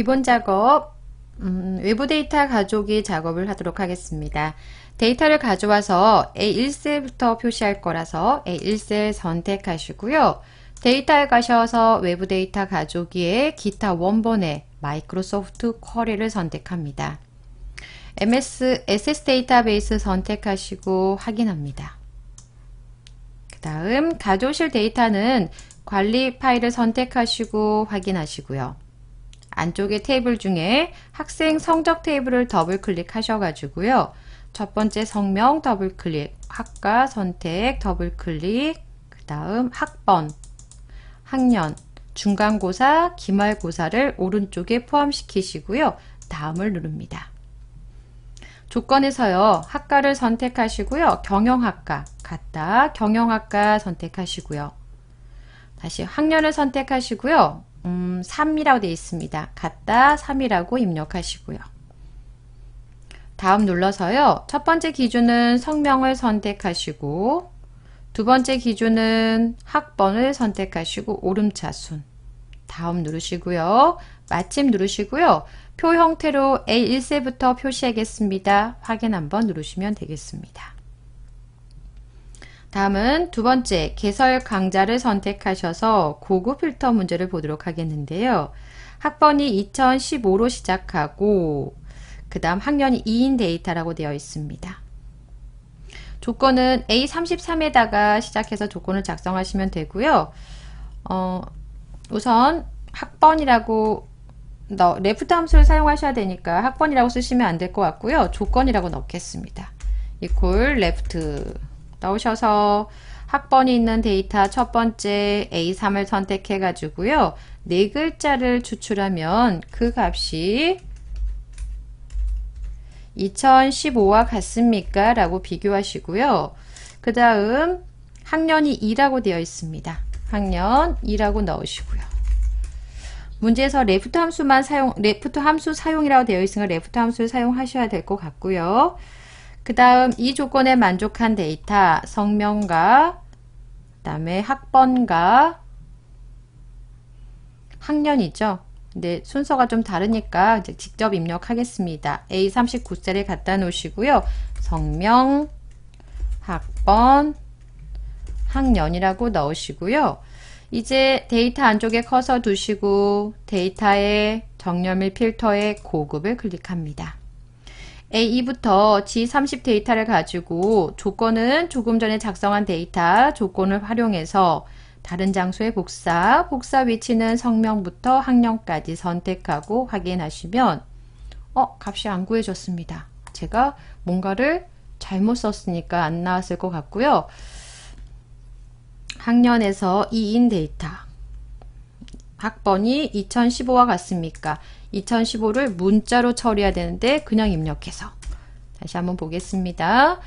기본 작업 음, 외부 데이터 가져오기 작업을 하도록 하겠습니다. 데이터를 가져와서 A1셀부터 표시할 거라서 A1셀 선택하시고요. 데이터에 가셔서 외부 데이터 가져오기에 기타 원본에 마이크로소프트 쿼리를 선택합니다. MS SS 데이터베이스 선택하시고 확인합니다. 그 다음 가져오실 데이터는 관리 파일을 선택하시고 확인하시고요. 안쪽의 테이블 중에 학생 성적 테이블을 더블 클릭하셔가지고요. 첫 번째 성명 더블 클릭, 학과 선택 더블 클릭, 그 다음 학번, 학년, 중간고사, 기말고사를 오른쪽에 포함시키시고요. 다음을 누릅니다. 조건에서요. 학과를 선택하시고요. 경영학과, 같다. 경영학과 선택하시고요. 다시 학년을 선택하시고요. 음, 3이라고 되어 있습니다. 같다 3이라고 입력하시고요. 다음 눌러서요. 첫 번째 기준은 성명을 선택하시고 두 번째 기준은 학번을 선택하시고 오름차순 다음 누르시고요. 마침 누르시고요. 표 형태로 A1세부터 표시하겠습니다. 확인 한번 누르시면 되겠습니다. 다음은 두 번째 개설 강좌를 선택하셔서 고급 필터 문제를 보도록 하겠는데요. 학번이 2015로 시작하고 그 다음 학년이 2인 데이터라고 되어 있습니다. 조건은 A33에다가 시작해서 조건을 작성하시면 되고요. 어, 우선 학번이라고 너, 레프트 함수를 사용하셔야 되니까 학번이라고 쓰시면 안 될 것 같고요. 조건이라고 넣겠습니다. 이퀄 레프트 넣으셔서 학번이 있는 데이터 첫 번째 A3을 선택해 가지고요. 네 글자를 추출하면 그 값이 2015와 같습니까? 라고 비교하시고요. 그 다음 학년이 2라고 되어 있습니다. 학년 2라고 넣으시고요. 문제에서 레프트 함수만 사용, 레프트 함수 사용이라고 되어 있으니까 레프트 함수를 사용하셔야 될 것 같고요. 그 다음 이 조건에 만족한 데이터 성명과 그 다음에 학번과 학년이죠. 근데 순서가 좀 다르니까 이제 직접 입력하겠습니다. A39셀에 갖다 놓으시고요. 성명, 학번, 학년이라고 넣으시고요. 이제 데이터 안쪽에 커서 두시고 데이터의 정렬 및필터에 고급을 클릭합니다. A2부터 G30 데이터를 가지고 조건은 조금 전에 작성한 데이터 조건을 활용해서 다른 장소의 복사, 복사 위치는 성명부터 학년까지 선택하고 확인하시면 어, 값이 안 구해졌습니다. 제가 뭔가를 잘못 썼으니까 안 나왔을 것 같고요. 학년에서 2인 데이터, 학번이 2015와 같습니까? 2015를 문자로 처리해야 되는데 그냥 입력해서 다시 한번 보겠습니다.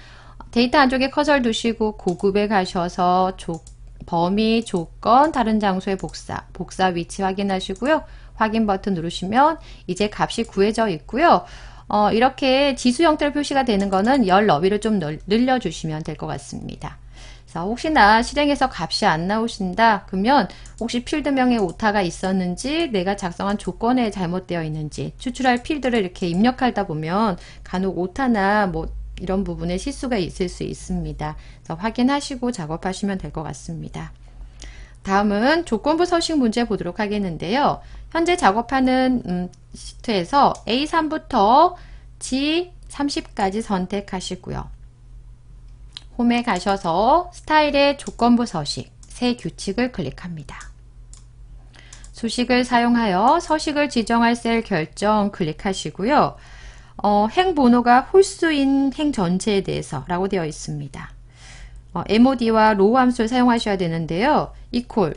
데이터 안쪽에 커서를 두시고 고급에 가셔서 조, 범위, 조건, 다른 장소의 복사, 복사 위치 확인하시고요. 확인 버튼 누르시면 이제 값이 구해져 있고요. 어, 이렇게 지수 형태로 표시가 되는 거는 열 너비를 좀 늘려주시면 될 것 같습니다. 자, 혹시나 실행해서 값이 안 나오신다 그러면 혹시 필드명에 오타가 있었는지 내가 작성한 조건에 잘못되어 있는지 추출할 필드를 이렇게 입력하다 보면 간혹 오타나 뭐 이런 부분에 실수가 있을 수 있습니다. 그래서 확인하시고 작업하시면 될 것 같습니다. 다음은 조건부 서식 문제 보도록 하겠는데요. 현재 작업하는 음, 시트에서 A3부터 G30까지 선택하시고요. 홈에 가셔서 스타일의 조건부 서식, 새 규칙을 클릭합니다. 수식을 사용하여 서식을 지정할 셀 결정 클릭하시고요. 어, 행 번호가 홀수인 행 전체에 대해서 라고 되어 있습니다. 어, MOD와 로우 함수를 사용하셔야 되는데요. 이퀄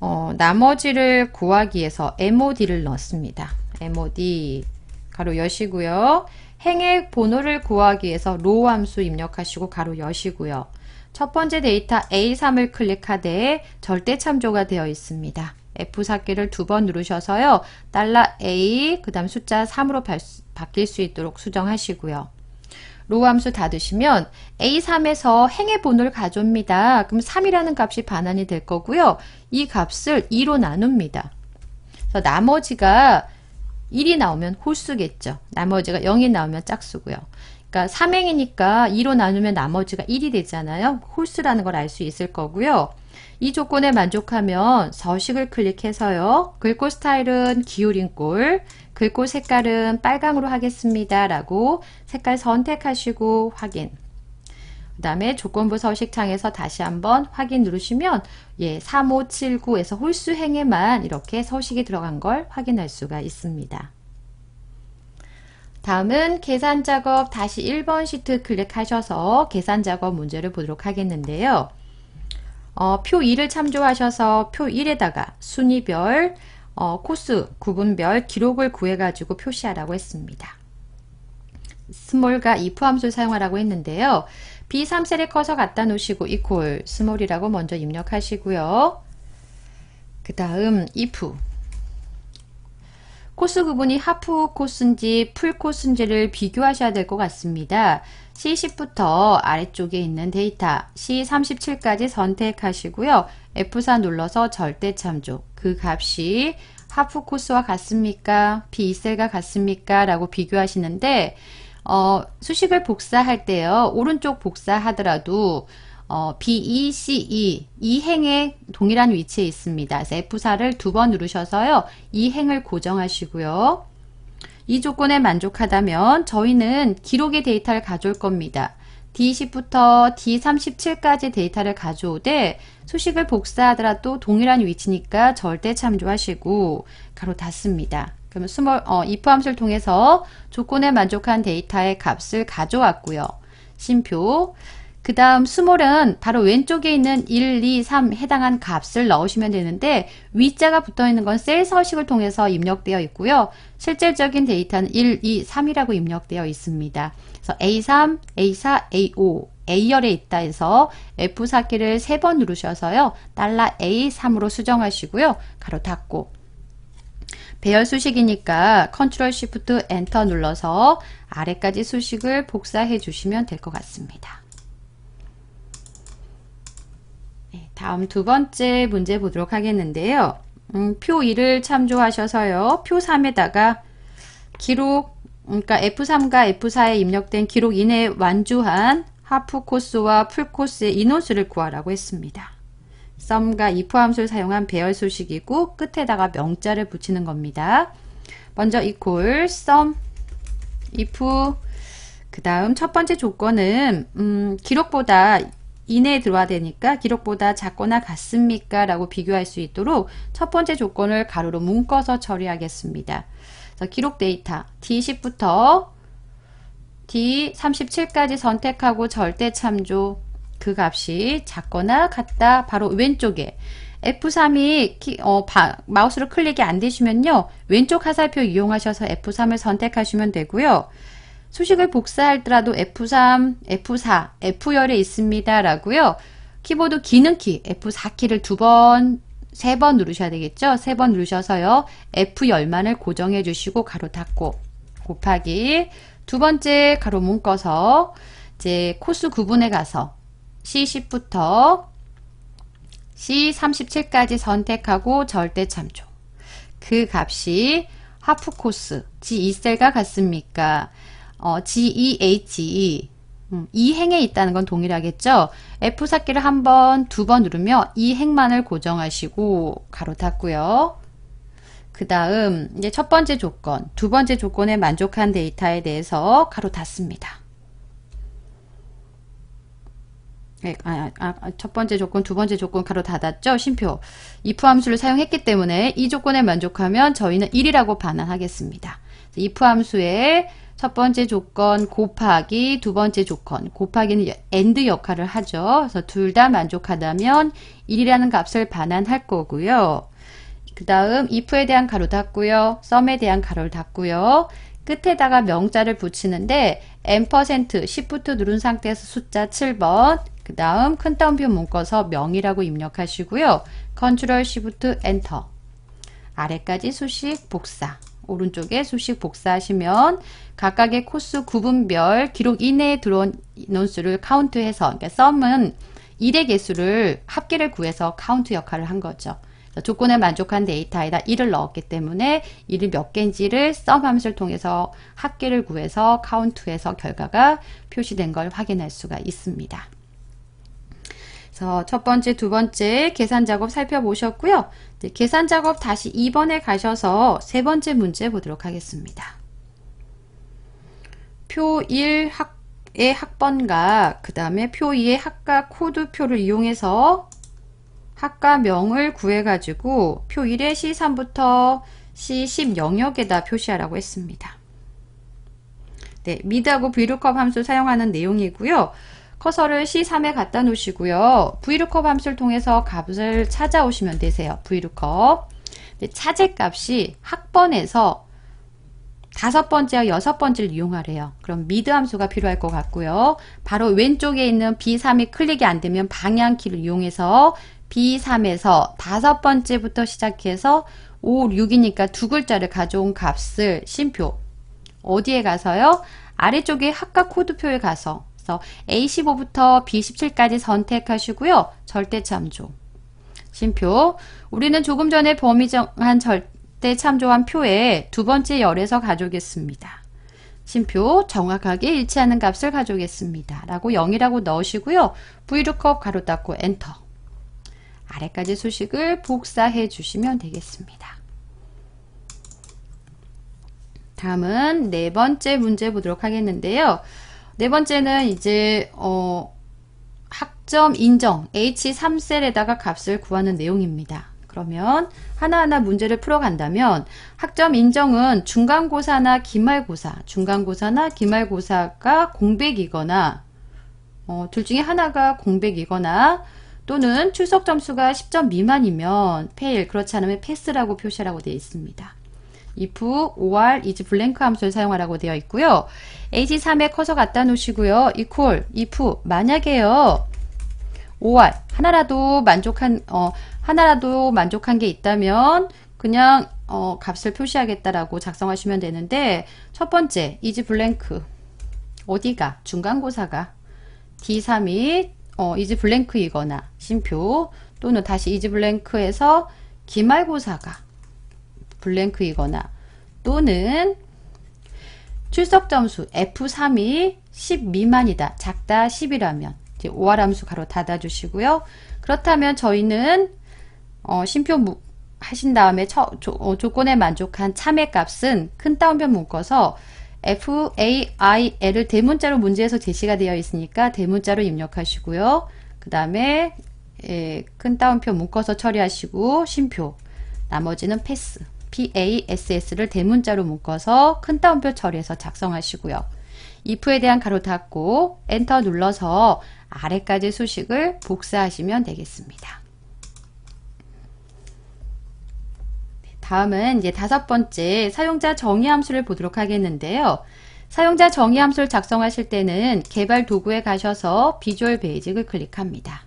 어, 나머지를 구하기 위해서 MOD를 넣습니다. MOD 가로 여시고요. 행의 번호를 구하기 위해서 로우 함수 입력하시고 가로 여시고요. 첫 번째 데이터 A3을 클릭하되 절대 참조가 되어 있습니다. F4키를 두 번 누르셔서요. 달러 $A 그 다음 숫자 3으로 바뀔 수 있도록 수정하시고요. 로우 함수 닫으시면 A3에서 행의 번호를 가져옵니다. 그럼 3이라는 값이 반환이 될 거고요. 이 값을 2로 나눕니다. 그래서 나머지가 1이 나오면 홀수겠죠. 나머지가 0이 나오면 짝수고요. 그러니까 3행이니까 2로 나누면 나머지가 1이 되잖아요. 홀수라는 걸 알 수 있을 거고요. 이 조건에 만족하면 서식을 클릭해서요. 글꼴 스타일은 기울인 꼴, 글꼴 색깔은 빨강으로 하겠습니다. 라고 색깔 선택하시고 확인. 그 다음에 조건부 서식창에서 다시 한번 확인 누르시면 예, 3579에서 홀수행에만 이렇게 서식이 들어간 걸 확인할 수가 있습니다. 다음은 계산 작업 다시 1번 시트 클릭하셔서 계산 작업 문제를 보도록 하겠는데요. 어, 표 2를 참조하셔서 표 1에다가 순위별, 어, 코스, 구분별, 기록을 구해가지고 표시하라고 했습니다. 스몰과 if 함수를 사용하라고 했는데요. B3셀에 커서 갖다 놓으시고 equal 스몰이라고 먼저 입력하시고요. 그 다음 if 코스 구분이 하프 코스인지 풀 코스인지를 비교하셔야 될 것 같습니다. C10부터 아래쪽에 있는 데이터 C37까지 선택하시고요. F4 눌러서 절대 참조 그 값이 하프 코스와 같습니까? B2셀과 같습니까? 라고 비교하시는데 어, 수식을 복사할 때요. 오른쪽 복사하더라도 어, BECE 이행의 동일한 위치에 있습니다. 그래서 F4를 두 번 누르셔서요. 이 행을 고정하시고요. 이 조건에 만족하다면 저희는 기록의 데이터를 가져올 겁니다. D10부터 D37까지 데이터를 가져오되 수식을 복사하더라도 동일한 위치니까 절대 참조하시고 가로 닫습니다. 그러 스몰 어, if 함수를 통해서 조건에 만족한 데이터의 값을 가져왔고요. 심표. 그 다음 스몰은 바로 왼쪽에 있는 1, 2, 3 해당한 값을 넣으시면 되는데 위자가 붙어있는 건 셀 서식을 통해서 입력되어 있고요. 실질적인 데이터는 1, 2, 3이라고 입력되어 있습니다. 그래서 A3, A4, A5 A열에 있다 해서 F4키를 3번 누르셔서요. 달러 A3으로 수정하시고요. 가로 닫고 배열 수식이니까 컨트롤 시프트 엔터 눌러서 아래까지 수식을 복사해 주시면 될 것 같습니다. 네, 다음 두 번째 문제 보도록 하겠는데요. 음, 표 2를 참조하셔서요. 표 3에다가 기록, 그러니까 F3과 F4에 입력된 기록 이내에 완주한 하프 코스와 풀 코스의 인원수를 구하라고 했습니다. 썸과 if 함수를 사용한 배열 수식이고 끝에다가 명자를 붙이는 겁니다. 먼저 equal sum if 그 다음 첫 번째 조건은 음, 기록보다 이내에 들어와야 되니까 기록보다 작거나 같습니까? 라고 비교할 수 있도록 첫 번째 조건을 가로로 묶어서 처리하겠습니다. 그래서 기록 데이터 D10부터 D37까지 선택하고 절대 참조 그 값이 작거나 같다 바로 왼쪽에 F3이 키, 어, 바, 마우스로 클릭이 안 되시면요. 왼쪽 하살표 이용하셔서 F3을 선택하시면 되고요. 수식을 복사할더라도 F3, F4, F열에 있습니다. 라고요. 키보드 기능키 F4키를 두 번, 세 번 누르셔야 되겠죠. 세 번 누르셔서요. F10만을 고정해 주시고 가로 닫고 곱하기 두 번째 가로 문꺼서 이제 코스 구분에 가서 C10부터 C37까지 선택하고 절대 참조. 그 값이 하프 코스 G2셀과 같습니까? 어, GEHE e. 음, 이 행에 있다는 건 동일하겠죠? f 4기를한 번, 두 번 누르며 이 행만을 고정하시고 가로 닫고요그 다음 이제 첫 번째 조건, 두 번째 조건에 만족한 데이터에 대해서 가로 닫습니다 네, 아, 아, 아, 첫 번째 조건, 두 번째 조건 가로 닫았죠? 심표. if 함수를 사용했기 때문에 이 조건에 만족하면 저희는 1이라고 반환하겠습니다. if 함수에첫 번째 조건 곱하기 두 번째 조건 곱하기는 엔드 역할을 하죠. 그래서 둘 다 만족하다면 1이라는 값을 반환할 거고요. 그 다음 if에 대한 가로 닫고요. s u m 에 대한 가로를 닫고요. 끝에다가 명자를 붙이는데 n% shift 누른 상태에서 숫자 7번 그 다음 큰 따옴표 묶어서 명이라고 입력하시고요. 컨트롤 시프트 엔터 아래까지 수식 복사 오른쪽에 수식 복사하시면 각각의 코스 구분별 기록 이내에 들어온 논원수를 카운트해서 그러니까 썸은 일의 개수를 합계를 구해서 카운트 역할을 한 거죠. 조건에 만족한 데이터에다 1을 넣었기 때문에 1이 몇 개인지를 썸 함수를 통해서 합계를 구해서 카운트해서 결과가 표시된 걸 확인할 수가 있습니다. 그래서 첫 번째, 두 번째 계산 작업 살펴보셨고요. 계산 작업 다시 2번에 가셔서 세 번째 문제 보도록 하겠습니다. 표1의 학번과 그 다음에 표 2의 학과 코드표를 이용해서 학과명을 구해가지고 표 1의 C3부터 C10 영역에다 표시하라고 했습니다. 네, 미드하고 비루컵 함수 사용하는 내용이고요. 커서를 C3에 갖다 놓으시고요. 브이루 o k 함수를 통해서 값을 찾아오시면 되세요. 브이루 o 차제 값이 학번에서 다섯 번째와 여섯 번째를 이용하래요. 그럼 미드 함수가 필요할 것 같고요. 바로 왼쪽에 있는 B3이 클릭이 안 되면 방향키를 이용해서 B3에서 다섯 번째부터 시작해서 5, 6이니까 두 글자를 가져온 값을 심표 어디에 가서요? 아래쪽에 학과 코드표에 가서 그래서 A15부터 B17까지 선택하시고요. 절대 참조. 심표. 우리는 조금 전에 범위 정한 절대 참조한 표에 두 번째 열에서 가져오겠습니다. 심표 정확하게 일치하는 값을 가져오겠습니다. 라고 0이라고 넣으시고요. VLOOKUP 가로 닫고 엔터. 아래까지 수식을 복사해 주시면 되겠습니다. 다음은 네 번째 문제 보도록 하겠는데요. 네 번째는 이제 어, 학점 인정 H3셀에다가 값을 구하는 내용입니다. 그러면 하나하나 문제를 풀어간다면 학점 인정은 중간고사나 기말고사, 중간고사나 기말고사가 공백이거나 어, 둘 중에 하나가 공백이거나 또는 출석 점수가 10점 미만이면 페일, 그렇지 않으면 패스라고 표시라고 되어 있습니다. if, or, is 블랭크 함수를 사용하라고 되어 있고요. H3에 커서 갖다 놓으시고요. equal, if, 만약에요. or, 하나라도 만족한, 어, 하나라도 만족한 게 있다면 그냥 어, 값을 표시하겠다라고 작성하시면 되는데 첫 번째, is 블랭크 어디가? 중간고사가 D3이 어, is 블랭크이거나 심표 또는 다시 is 블랭크에서 기말고사가 블랭크이거나 또는 출석 점수 F3이 10 미만이다. 작다 10이라면 이제 오화함수 가로 닫아주시고요. 그렇다면 저희는 어, 심표 무, 하신 다음에 처, 조, 어, 조건에 만족한 참외값은 큰 따옴표 묶어서 FAIL을 대문자로 문제에서 제시가 되어 있으니까 대문자로 입력하시고요. 그 다음에 예, 큰 따옴표 묶어서 처리하시고 심표 나머지는 패스 PASS를 대문자로 묶어서 큰 따옴표 처리해서 작성하시고요. if에 대한 가로 닫고 엔터 눌러서 아래까지 수식을 복사하시면 되겠습니다. 네, 다음은 이제 다섯 번째 사용자 정의 함수를 보도록 하겠는데요. 사용자 정의 함수를 작성하실 때는 개발 도구에 가셔서 비주얼 베이직을 클릭합니다.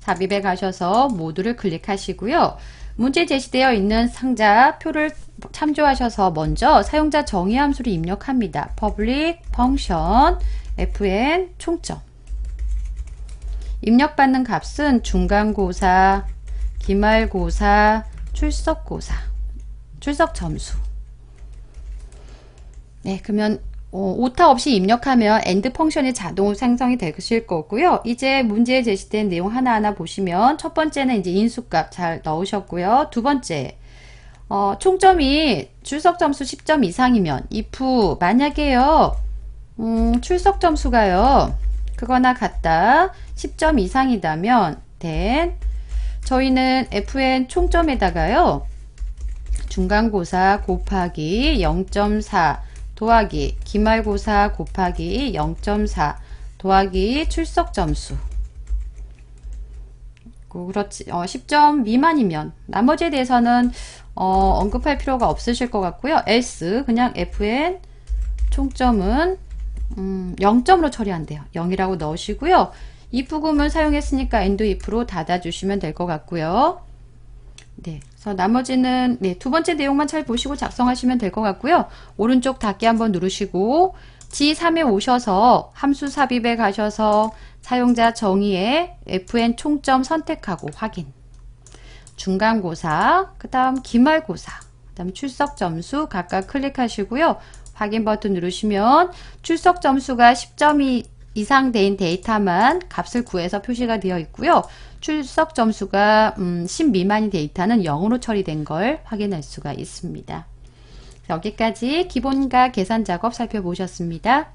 삽입에 가셔서 모두를 클릭하시고요. 문제 제시되어 있는 상자 표를 참조하셔서 먼저 사용자 정의 함수를 입력합니다. public function fn 총점 입력받는 값은 중간고사, 기말고사, 출석고사, 출석 점수 네, 그러면 어, 오타 없이 입력하면 엔드 펑션이 자동 생성이 되실 거고요. 이제 문제에 제시된 내용 하나하나 보시면 첫 번째는 이제 인수값 잘 넣으셨고요. 두 번째 어, 총점이 출석 점수 10점 이상이면 if 만약에요. 음, 출석 점수가요. 그거나 같다. 10점 이상이다면 then 저희는 fn 총점에다가요. 중간고사 곱하기 0.4 도하기 기말고사 곱하기 0.4 도하기 출석 점수 그 그렇지 어, 10점 미만이면 나머지에 대해서는 어, 언급할 필요가 없으실 것 같고요. S 그냥 FN 총점은 음, 0점으로 처리한대요. 0이라고 넣으시고요. if 구문 사용했으니까 a n if로 닫아주시면 될 것 같고요. 네. 그래서 나머지는 네, 두 번째 내용만 잘 보시고 작성하시면 될 것 같고요. 오른쪽 닫기 한번 누르시고 G3에 오셔서 함수 삽입에 가셔서 사용자 정의에 FN 총점 선택하고 확인. 중간고사, 그 다음 기말고사, 그 다음 출석 점수 각각 클릭하시고요. 확인 버튼 누르시면 출석 점수가 10점이 이상된 데이터만 값을 구해서 표시가 되어 있고요. 출석 점수가 음, 10 미만인 데이터는 0으로 처리된 걸 확인할 수가 있습니다. 여기까지 기본과 계산 작업 살펴보셨습니다.